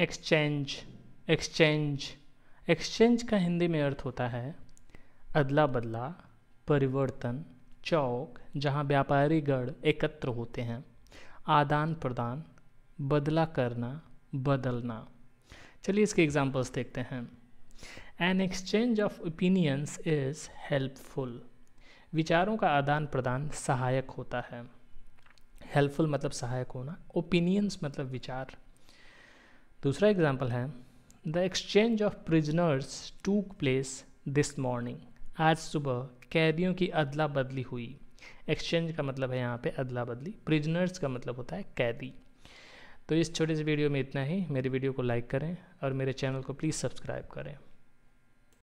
exchange exchange exchange का हिंदी में अर्थ होता है अदला बदला परिवर्तन चौक जहाँ व्यापारी गढ़ एकत्र होते हैं आदान प्रदान बदला करना बदलना चलिए इसके एग्जांपल्स देखते हैं an exchange of opinions is helpful विचारों का आदान प्रदान सहायक होता है हेल्पफुल मतलब सहायक होना ओपिनियंस मतलब विचार दूसरा एग्जाम्पल है the exchange of prisoners took place this morning आज सुबह कैदियों की अदला बदली हुई एक्सचेंज का मतलब है यहाँ पे अदला बदली प्रिजनर्स का मतलब होता है कैदी तो इस छोटे से वीडियो में इतना ही मेरी वीडियो को लाइक करें और मेरे चैनल को प्लीज़ सब्सक्राइब करें